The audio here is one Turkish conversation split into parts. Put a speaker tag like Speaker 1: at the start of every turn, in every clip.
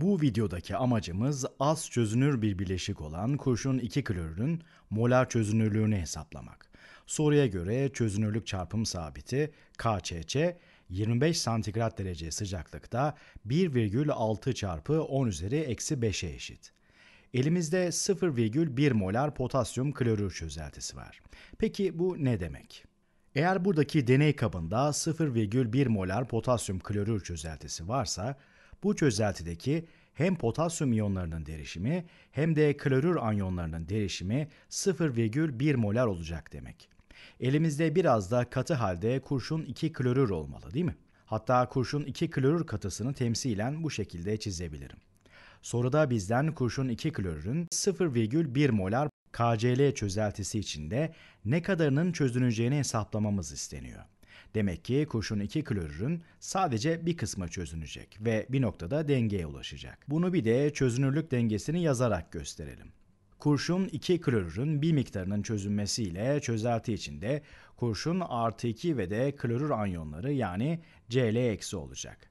Speaker 1: Bu videodaki amacımız az çözünür bir bileşik olan kurşun 2 klorürün molar çözünürlüğünü hesaplamak. Soruya göre çözünürlük çarpım sabiti KÇÇ 25 santigrat derece sıcaklıkta 1,6 çarpı 10 üzeri eksi 5'e eşit. Elimizde 0,1 molar potasyum klorür çözeltisi var. Peki bu ne demek? Eğer buradaki deney kabında 0,1 molar potasyum klorür çözeltisi varsa bu çözeltideki hem potasyum iyonlarının derişimi hem de klorür anyonlarının derişimi 0,1 molar olacak demek. Elimizde biraz da katı halde kurşun 2 klorür olmalı değil mi? Hatta kurşun 2 klorür katısını temsilen bu şekilde çizebilirim. Soruda bizden kurşun 2 klorürün 0,1 molar KCl çözeltisi içinde ne kadarının çözüneceğini hesaplamamız isteniyor. Demek ki kurşun iki klorürün sadece bir kısmı çözünecek ve bir noktada dengeye ulaşacak. Bunu bir de çözünürlük dengesini yazarak gösterelim. Kurşun 2 klorürün bir miktarının çözünmesiyle çözelti içinde kurşun artı 2 ve de klorür anyonları yani Cl eksi olacak.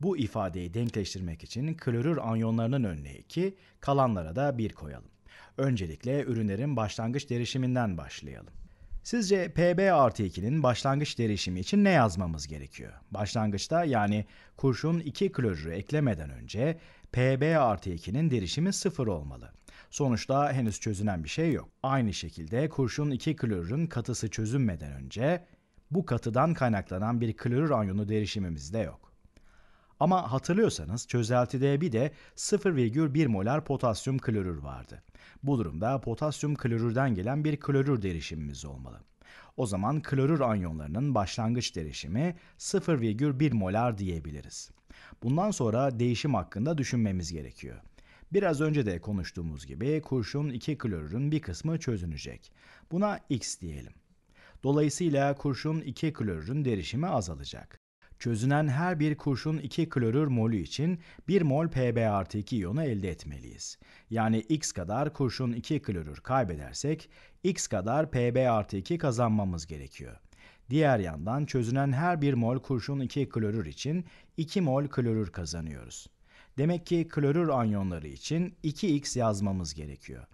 Speaker 1: Bu ifadeyi denkleştirmek için klorür anyonlarının önüne 2, kalanlara da 1 koyalım. Öncelikle ürünlerin başlangıç derişiminden başlayalım. Sizce PB artı 2'nin başlangıç derişimi için ne yazmamız gerekiyor? Başlangıçta yani kurşun 2 klorürü eklemeden önce PB artı 2'nin derişimi 0 olmalı. Sonuçta henüz çözünen bir şey yok. Aynı şekilde kurşun 2 klorürün katısı çözünmeden önce bu katıdan kaynaklanan bir klorür anyonu derişimimiz de yok. Ama hatırlıyorsanız çözeltide bir de 0,1 molar potasyum klorür vardı. Bu durumda potasyum klorürden gelen bir klorür derişimimiz olmalı. O zaman klorür anyonlarının başlangıç derişimi 0,1 molar diyebiliriz. Bundan sonra değişim hakkında düşünmemiz gerekiyor. Biraz önce de konuştuğumuz gibi kurşun 2 klorürün bir kısmı çözünecek. Buna X diyelim. Dolayısıyla kurşun 2 klorürün derişimi azalacak çözünen her bir kurşun 2 klorür molü için 1 mol Pb artı 2 iyonu elde etmeliyiz. Yani x kadar kurşun 2 klorür kaybedersek x kadar Pb artı 2 kazanmamız gerekiyor. Diğer yandan çözünen her 1 mol kurşun 2 klorür için 2 mol klorür kazanıyoruz. Demek ki klorür anyonları için 2x yazmamız gerekiyor.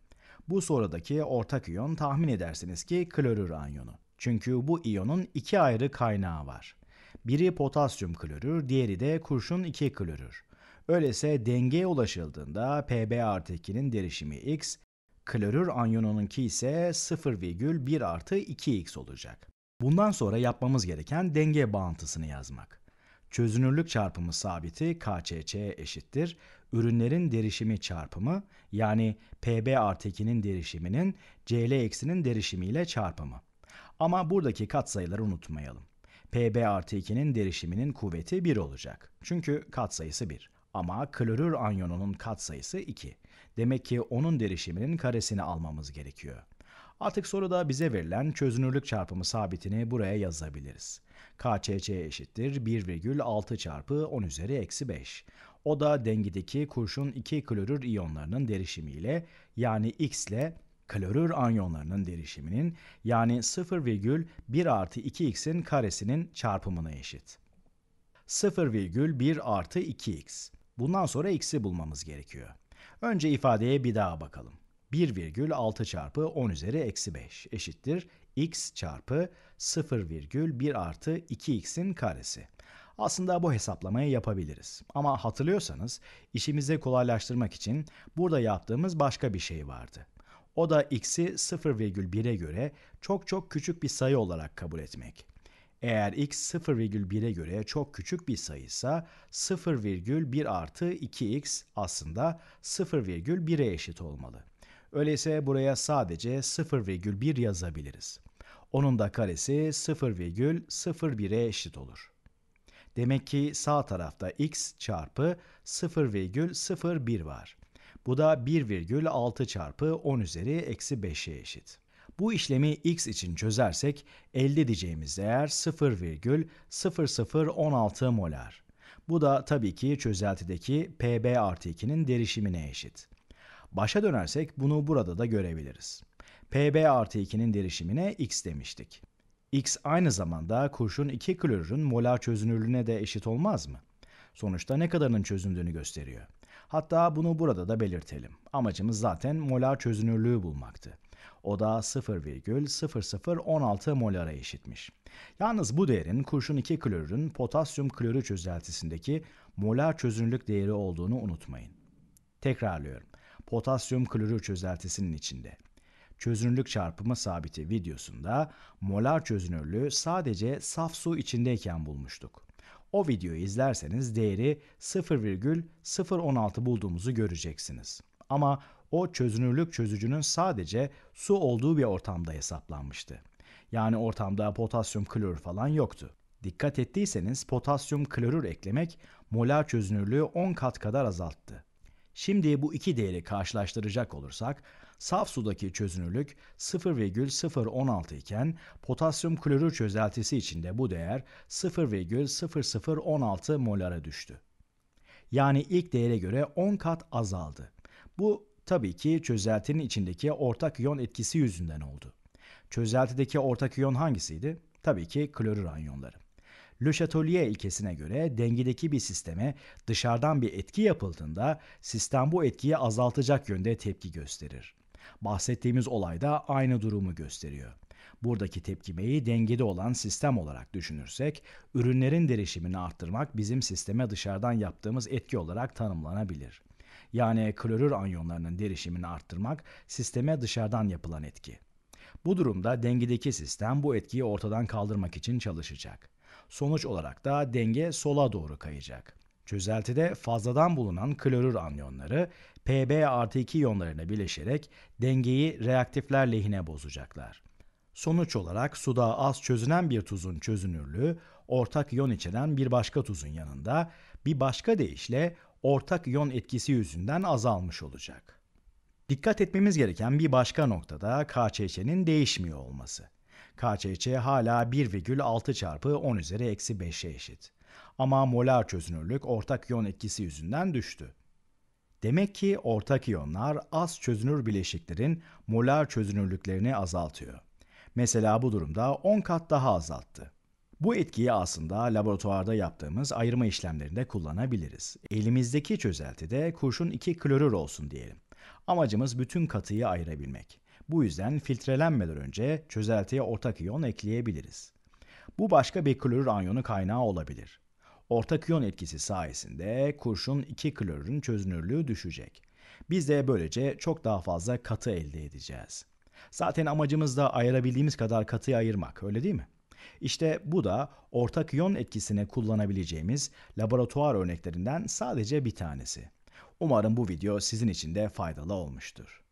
Speaker 1: Bu sorudaki ortak iyon tahmin edersiniz ki klorür anyonu. Çünkü bu iyonun iki ayrı kaynağı var. Biri potasyum klorür, diğeri de kurşun 2 klorür. Öyleyse dengeye ulaşıldığında Pb artı 2'nin derişimi x, klorür anyonununki ise 0,1 artı 2x olacak. Bundan sonra yapmamız gereken denge bağıntısını yazmak. Çözünürlük çarpımı sabiti KÇÇ eşittir. Ürünlerin derişimi çarpımı yani PB artı 2'nin derişiminin CL eksinin derişimiyle çarpımı. Ama buradaki katsayıları unutmayalım. Pb artı 2'nin derişiminin kuvveti 1 olacak. Çünkü katsayısı 1. Ama klorür anyonunun katsayısı 2. Demek ki onun derişiminin karesini almamız gerekiyor. Artık soruda bize verilen çözünürlük çarpımı sabitini buraya yazabiliriz. KÇC eşittir 1,6 çarpı 10 üzeri eksi 5. O da dengideki kurşun 2 klorür iyonlarının derişimiyle yani X ile klorür anyonlarının derişiminin yani 0,1 artı 2x'in karesinin çarpımına eşit. 0,1 artı 2x. Bundan sonra x'i bulmamız gerekiyor. Önce ifadeye bir daha bakalım. 1,6 çarpı 10 üzeri eksi 5 eşittir x çarpı 0,1 artı 2x'in karesi. Aslında bu hesaplamayı yapabiliriz. Ama hatırlıyorsanız işimizi kolaylaştırmak için burada yaptığımız başka bir şey vardı. O da x'i 0,1'e göre çok çok küçük bir sayı olarak kabul etmek. Eğer x 0,1'e göre çok küçük bir sayıysa 0,1 artı 2x aslında 0,1'e eşit olmalı. Öyleyse buraya sadece 0,1 yazabiliriz. Onun da karesi 0,01'e eşit olur. Demek ki sağ tarafta x çarpı 0,01 var. Bu da 1,6 çarpı 10 üzeri eksi 5'e eşit. Bu işlemi x için çözersek elde edeceğimiz değer 0,0016 molar. Bu da tabii ki çözeltideki pb artı 2'nin derişimine eşit. Başa dönersek bunu burada da görebiliriz. pb artı 2'nin derişimine x demiştik. x aynı zamanda kurşun 2 klorürün molar çözünürlüğüne de eşit olmaz mı? Sonuçta ne kadarının çözündüğünü gösteriyor. Hatta bunu burada da belirtelim. Amacımız zaten molar çözünürlüğü bulmaktı. O da 0,0016 molara eşitmiş. Yalnız bu değerin kurşun 2 klorürün potasyum klorür çözeltisindeki molar çözünürlük değeri olduğunu unutmayın. Tekrarlıyorum. Potasyum klorür çözeltisinin içinde çözünürlük çarpımı sabiti videosunda molar çözünürlüğü sadece saf su içindeyken bulmuştuk. O videoyu izlerseniz değeri 0,016 bulduğumuzu göreceksiniz. Ama o çözünürlük çözücünün sadece su olduğu bir ortamda hesaplanmıştı. Yani ortamda potasyum klorür falan yoktu. Dikkat ettiyseniz potasyum klorür eklemek molar çözünürlüğü 10 kat kadar azalttı. Şimdi bu iki değeri karşılaştıracak olursak saf sudaki çözünürlük 0,016 iken potasyum klorür çözeltisi içinde bu değer 0,0016 molara düştü. Yani ilk değere göre 10 kat azaldı. Bu tabii ki çözeltinin içindeki ortak iyon etkisi yüzünden oldu. Çözeltideki ortak iyon hangisiydi? Tabii ki klorür anyonları. Le Chatelier ilkesine göre dengedeki bir sisteme dışarıdan bir etki yapıldığında sistem bu etkiyi azaltacak yönde tepki gösterir. Bahsettiğimiz olay da aynı durumu gösteriyor. Buradaki tepkimeyi dengede olan sistem olarak düşünürsek, ürünlerin derişimini arttırmak bizim sisteme dışarıdan yaptığımız etki olarak tanımlanabilir. Yani klorür anyonlarının derişimini arttırmak sisteme dışarıdan yapılan etki. Bu durumda dengedeki sistem bu etkiyi ortadan kaldırmak için çalışacak. Sonuç olarak da denge sola doğru kayacak. Çözeltide fazladan bulunan klorür anyonları Pb artı 2 iyonlarına birleşerek dengeyi reaktifler lehine bozacaklar. Sonuç olarak suda az çözünen bir tuzun çözünürlüğü ortak iyon içeren bir başka tuzun yanında bir başka deyişle ortak iyon etkisi yüzünden azalmış olacak. Dikkat etmemiz gereken bir başka noktada KÇÇ'nin değişmiyor olması. KÇC hala 1,6 çarpı 10 üzeri eksi 5'e eşit. Ama molar çözünürlük ortak iyon etkisi yüzünden düştü. Demek ki ortak iyonlar az çözünür bileşiklerin molar çözünürlüklerini azaltıyor. Mesela bu durumda 10 kat daha azalttı. Bu etkiyi aslında laboratuvarda yaptığımız ayırma işlemlerinde kullanabiliriz. Elimizdeki çözeltide kurşun 2 klorür olsun diyelim. Amacımız bütün katıyı ayırabilmek. Bu yüzden filtrelenmeden önce çözeltiye ortak iyon ekleyebiliriz. Bu başka bir klorür anyonu kaynağı olabilir. Ortak iyon etkisi sayesinde kurşun iki klorürün çözünürlüğü düşecek. Biz de böylece çok daha fazla katı elde edeceğiz. Zaten amacımız da ayırabildiğimiz kadar katıyı ayırmak, öyle değil mi? İşte bu da ortak iyon etkisine kullanabileceğimiz laboratuvar örneklerinden sadece bir tanesi. Umarım bu video sizin için de faydalı olmuştur.